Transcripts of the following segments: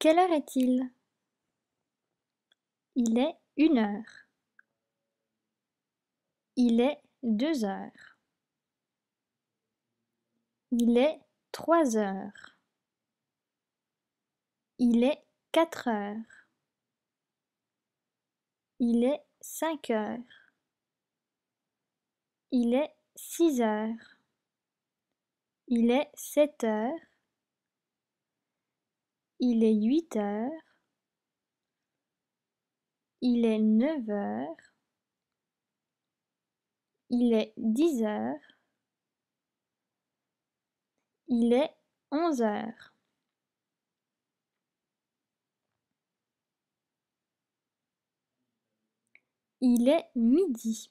Quelle heure est-il Il est une heure. Il est deux heures. Il est trois heures. Il est quatre heures. Il est cinq heures. Il est six heures. Il est sept heures. Il est 8 heures. Il est 9 heures. Il est 10 heures. Il est 11 heures. Il est midi.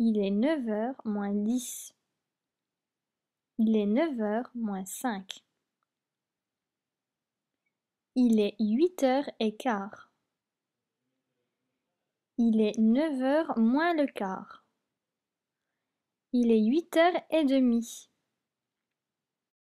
Il est neuf heures moins dix. Il est neuf heures moins cinq. Il est huit heures et quart. Il est neuf heures moins le quart. Il est huit heures et demie.